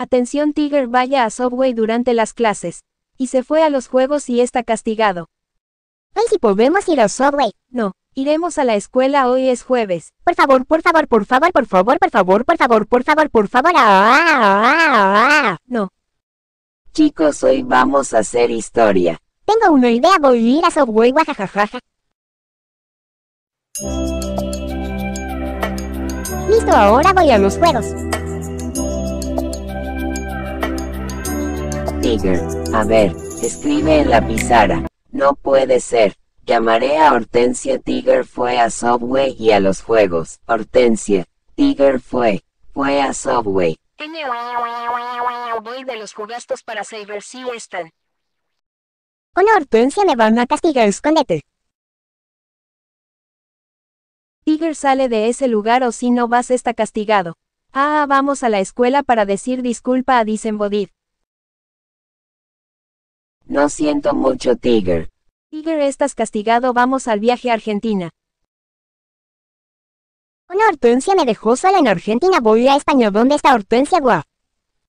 Atención Tiger vaya a Subway durante las clases. Y se fue a los juegos y está castigado. Ay, si podemos ir a Subway. No, iremos a la escuela hoy es jueves. Por favor, por favor, por favor, por favor, por favor, por favor, por favor, por favor. Ah, ah, ah, no. Chicos, hoy vamos a hacer historia. Tengo una idea, voy a ir a Subway, Listo, ahora voy a los juegos. Tiger. A ver, escribe en la pizarra. No puede ser. Llamaré a Hortensia Tiger fue a Subway y a los juegos. Hortensia, Tiger fue, fue a Subway. Voy de los jugastos para Saber si están. Hola Hortensia, me van a castigar, escóndete. Tiger sale de ese lugar o si no vas está castigado. Ah, vamos a la escuela para decir disculpa a Disembodied. No siento mucho, Tiger. Tiger, estás castigado, vamos al viaje a Argentina. Una hortensia me dejó sola en Argentina, voy a España, ¿dónde está Hortensia, guau?